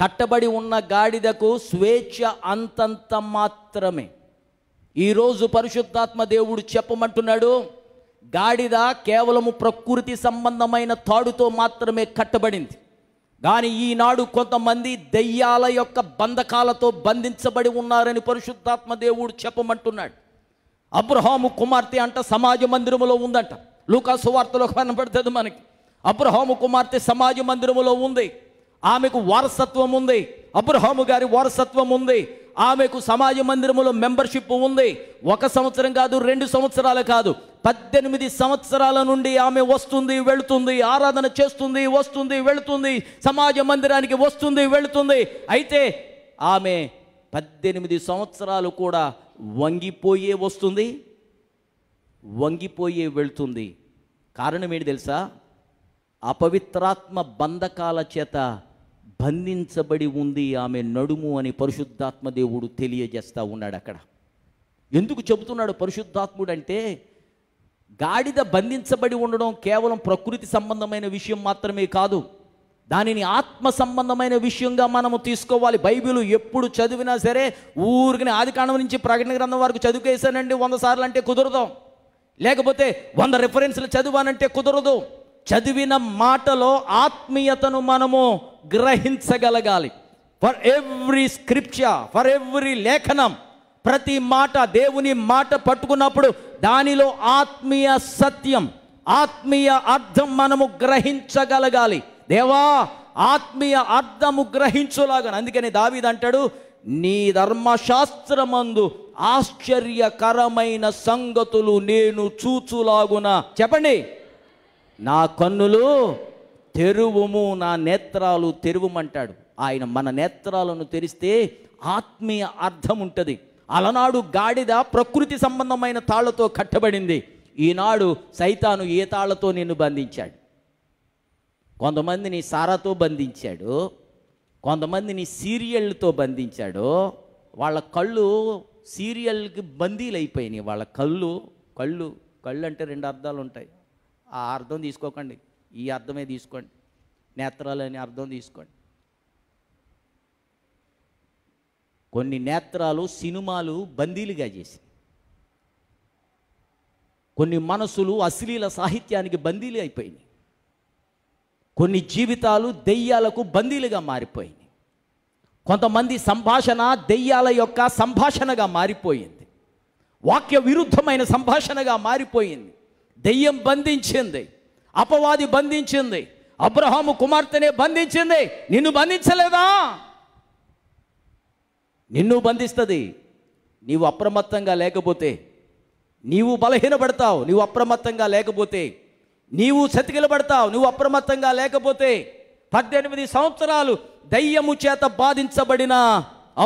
కట్టబడి ఉన్న గాడిదకు స్వేచ్ఛ అంతంత మాత్రమే ఈరోజు పరిశుద్ధాత్మ దేవుడు చెప్పమంటున్నాడు గాడిద కేవలము ప్రకృతి సంబంధమైన తాడుతో మాత్రమే కట్టబడింది కానీ ఈనాడు కొంతమంది దెయ్యాల యొక్క బంధకాలతో బంధించబడి ఉన్నారని పరిశుద్ధాత్మ దేవుడు చెప్పమంటున్నాడు అబ్రహాము కుమార్తె అంట సమాజ మందిరములో ఉందంట లూకా సువార్తలో కనబడుతుంది మనకి అబ్రహాము కుమార్తె సమాజ మందిరములో ఉంది ఆమెకు వారసత్వం ఉంది అబ్రహాము గారి వారసత్వం ఉంది ఆమెకు సమాజ మందిరములో మెంబర్షిప్ ఉంది ఒక సంవత్సరం కాదు రెండు సంవత్సరాలు కాదు పద్దెనిమిది సంవత్సరాల నుండి ఆమె వస్తుంది వెళుతుంది ఆరాధన చేస్తుంది వస్తుంది వెళుతుంది సమాజ మందిరానికి వస్తుంది వెళుతుంది అయితే ఆమె పద్దెనిమిది సంవత్సరాలు కూడా వంగిపోయే వస్తుంది వంగిపోయే వెళుతుంది కారణం ఏంటి తెలుసా అపవిత్రాత్మ బంధకాల చేత బంధించబడి ఉంది ఆమె నడుము అని పరిశుద్ధాత్మ దేవుడు తెలియజేస్తూ ఉన్నాడు అక్కడ ఎందుకు చెబుతున్నాడు పరిశుద్ధాత్ముడు అంటే గాడిద బంధించబడి ఉండడం కేవలం ప్రకృతి సంబంధమైన విషయం మాత్రమే కాదు దానిని ఆత్మ సంబంధమైన విషయంగా మనము తీసుకోవాలి బైబిల్ ఎప్పుడు చదివినా సరే ఊరికి ఆది కాండం నుంచి ప్రకటన గ్రంథం వరకు చదివేశానండి వంద సార్లు అంటే కుదరదు లేకపోతే వంద రిఫరెన్స్లు చదివానంటే కుదరదు చదివిన మాటలో ఆత్మీయతను మనము గ్రహించగలగాలి for every scripture for every లేఖనం ప్రతి మాట దేవుని మాట పట్టుకున్నప్పుడు దానిలో ఆత్మీయ సత్యం ఆత్మీయ అర్థం మనము గ్రహించగలగాలి దేవా ఆత్మీయ అర్థము గ్రహించులాగా అందుకని దావిదంటాడు నీ ధర్మశాస్త్రమందు ఆశ్చర్యకరమైన సంగతులు నేను చూచులాగున చెప్పండి నా కన్నులు తెరువుము నా నేత్రాలు తెరువుమంటాడు ఆయన మన నేత్రాలను తెరిస్తే ఆత్మీయ అర్థం ఉంటుంది అలనాడు గాడిద ప్రకృతి సంబంధమైన తాళ్లతో కట్టబడింది ఈనాడు సైతాను ఏ తాళ్లతో నిన్ను బంధించాడు కొంతమందిని సారాతో బంధించాడు కొంతమందిని సీరియళ్ళతో బంధించాడు వాళ్ళ కళ్ళు సీరియల్కి బందీలు అయిపోయినాయి వాళ్ళ కళ్ళు కళ్ళు కళ్ళు అంటే రెండు అర్థాలు ఉంటాయి ఆ అర్థం తీసుకోకండి ఈ అర్థమే తీసుకోండి నేత్రాలు అనే అర్థం తీసుకోండి కొన్ని నేత్రాలు సినిమాలు బందీలుగా చేసి కొన్ని మనసులు అశ్లీల సాహిత్యానికి బందీలు అయిపోయినాయి కొన్ని జీవితాలు దెయ్యాలకు బందీలుగా మారిపోయింది కొంతమంది సంభాషణ దెయ్యాల యొక్క సంభాషణగా మారిపోయింది వాక్య విరుద్ధమైన సంభాషణగా మారిపోయింది దెయ్యం బంధించింది అపవాది బంధించింది అబ్రహాము కుమార్తెనే బంధించింది నిన్ను బంధించలేదా నిన్ను బంధిస్తుంది నీవు అప్రమత్తంగా లేకపోతే నీవు బలహీనపడతావు నీవు అప్రమత్తంగా లేకపోతే నీవు చతికిలబడతావు నువ్వు అప్రమత్తంగా లేకపోతే పద్దెనిమిది సంవత్సరాలు దయ్యము చేత బాధించబడిన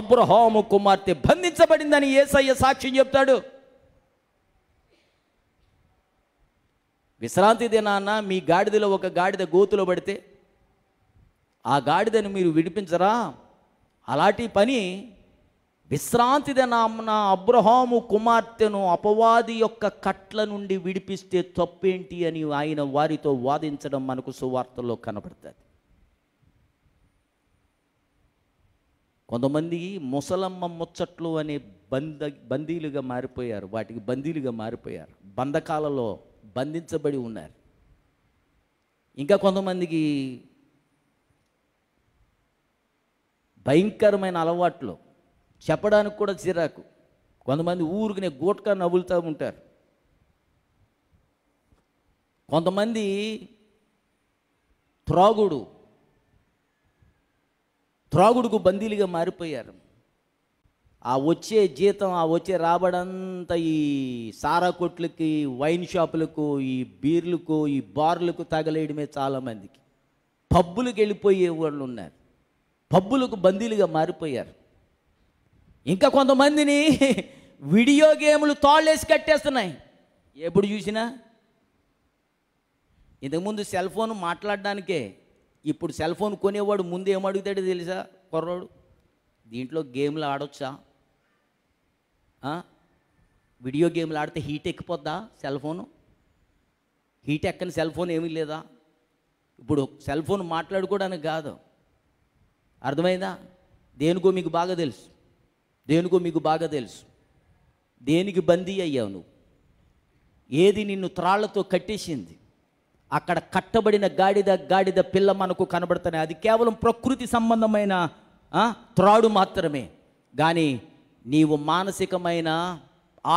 అబ్రహాము కుమార్తె బంధించబడిందని ఏసయ్య సాక్ష్యం చెప్తాడు విశ్రాంతి దినాన్న మీ గాడిదలో ఒక గాడిద గోతులో పడితే ఆ గాడిదను మీరు విడిపించరా అలాంటి పని విశ్రాంతి దినాన్న అబ్రహాము కుమార్తెను అపవాది యొక్క కట్ల నుండి విడిపిస్తే తప్పేంటి అని ఆయన వారితో వాదించడం మనకు సువార్తల్లో కనబడుతుంది కొంతమంది ముసలమ్మ ముచ్చట్లు అనే బంద బందీలుగా మారిపోయారు వాటికి బందీలుగా మారిపోయారు బంధకాలలో బంధించబడి ఉన్నారు ఇంకా కొంతమందికి భయంకరమైన అలవాట్లు చెప్పడానికి కూడా చిరాకు కొంతమంది ఊరికినే గూట్కా నవ్వులుతూ ఉంటారు కొంతమంది త్రాగుడు త్రాగుడుకు బందీలుగా మారిపోయారు ఆ వచ్చే జీతం ఆ వచ్చే రాబడంతా ఈ సారా కొట్లకి వైన్ షాపులకు ఈ బీర్లకు ఈ బార్లకు తగలేయడమే చాలామందికి పబ్బులకు వెళ్ళిపోయే వాళ్ళు ఉన్నారు పబ్బులకు బందీలుగా మారిపోయారు ఇంకా కొంతమందిని వీడియో గేములు తాళ్ళేసి కట్టేస్తున్నాయి ఎప్పుడు చూసినా ఇంతకుముందు సెల్ ఫోన్ మాట్లాడడానికే ఇప్పుడు సెల్ ఫోన్ కొనేవాడు ముందు ఏమడుగుతాడో తెలుసా కుర్రోడు దీంట్లో గేమ్లు ఆడొచ్చా వీడియో గేమ్లు ఆడితే హీట్ ఎక్కిపోద్దా సెల్ ఫోను హీట్ ఎక్కని సెల్ ఫోన్ ఏమీ లేదా ఇప్పుడు సెల్ ఫోన్ మాట్లాడుకోవడానికి కాదు అర్థమైందా దేనికో మీకు బాగా తెలుసు దేనికో మీకు బాగా తెలుసు దేనికి బందీ అయ్యావు నువ్వు ఏది నిన్ను త్రాళ్లతో కట్టేసింది అక్కడ కట్టబడిన గాడిద గాడిద పిల్ల మనకు కనబడుతున్నాయి అది కేవలం ప్రకృతి సంబంధమైన త్రాడు మాత్రమే కానీ నీవు మానసికమైన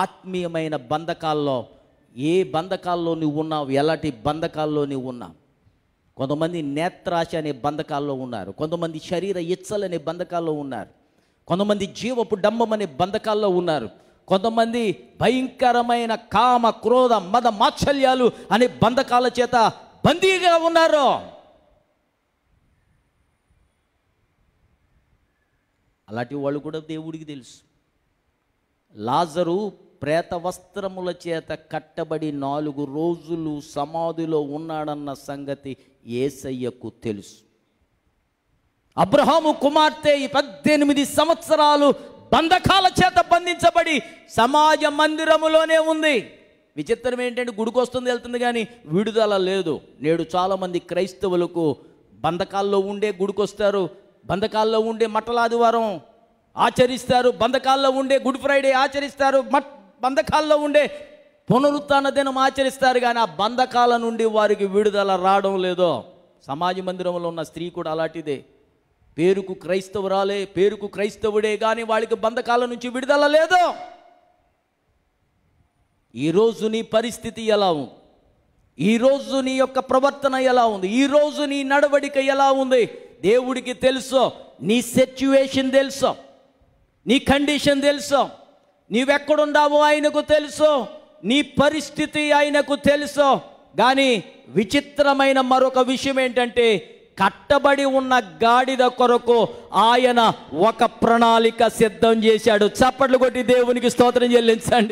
ఆత్మీయమైన బంధకాల్లో ఏ బంధకాల్లో నువ్వు ఉన్నావు ఎలాంటి బంధకాల్లో నువ్వు ఉన్నావు కొంతమంది నేత్రాశ అనే బంధకాల్లో ఉన్నారు కొంతమంది శరీర ఇచ్చలు అనే బంధకాల్లో ఉన్నారు కొంతమంది జీవపు డంబం అనే బంధకాల్లో ఉన్నారు కొంతమంది భయంకరమైన కామ క్రోధ మద మాత్సల్యాలు అనే బంధకాల చేత బందీగా ఉన్నారు అలాంటి వాళ్ళు కూడా దేవుడికి తెలుసు లాజరు ప్రేత వస్త్రముల చేత కట్టబడి నాలుగు రోజులు సమాధిలో ఉన్నాడన్న సంగతి ఏసయ్యకు తెలుసు అబ్రహాము కుమార్తె ఈ పద్దెనిమిది సంవత్సరాలు బంధకాల చేత బంధించబడి సమాజ మందిరములోనే ఉంది విచిత్రం ఏంటంటే గుడికి వస్తుంది వెళ్తుంది కానీ విడుదల లేదు నేడు చాలామంది క్రైస్తవులకు బంధకాల్లో ఉండే గుడికొస్తారు బంధకాల్లో ఉండే మట్టలాదివారం ఆచరిస్తారు బంధకాల్లో ఉండే గుడ్ ఫ్రైడే ఆచరిస్తారు మట్ బంధకాల్లో ఉండే పునరుత్న దినం ఆచరిస్తారు కానీ ఆ బంధకాల నుండి వారికి విడుదల రావడం లేదో సమాజ మందిరంలో ఉన్న స్త్రీ కూడా అలాంటిదే పేరుకు క్రైస్తవురాలే పేరుకు క్రైస్తవుడే కానీ వాళ్ళకి బంధకాల నుంచి విడుదల లేదో ఈరోజు నీ పరిస్థితి ఎలా ఉంది ఈరోజు నీ యొక్క ప్రవర్తన ఎలా ఉంది ఈరోజు నీ నడవడిక ఎలా ఉంది దేవుడికి తెలుసో నీ సిచ్యువేషన్ తెలుసో నీ కండిషన్ తెలుసు నీవెక్కడున్నావో ఆయనకు తెలుసు నీ పరిస్థితి ఆయనకు తెలుసు కానీ విచిత్రమైన మరొక విషయం ఏంటంటే కట్టబడి ఉన్న గాడిద కొరకు ఆయన ఒక ప్రణాళిక సిద్ధం చేశాడు చప్పట్లు కొట్టి దేవునికి స్తోత్రం చెల్లించండి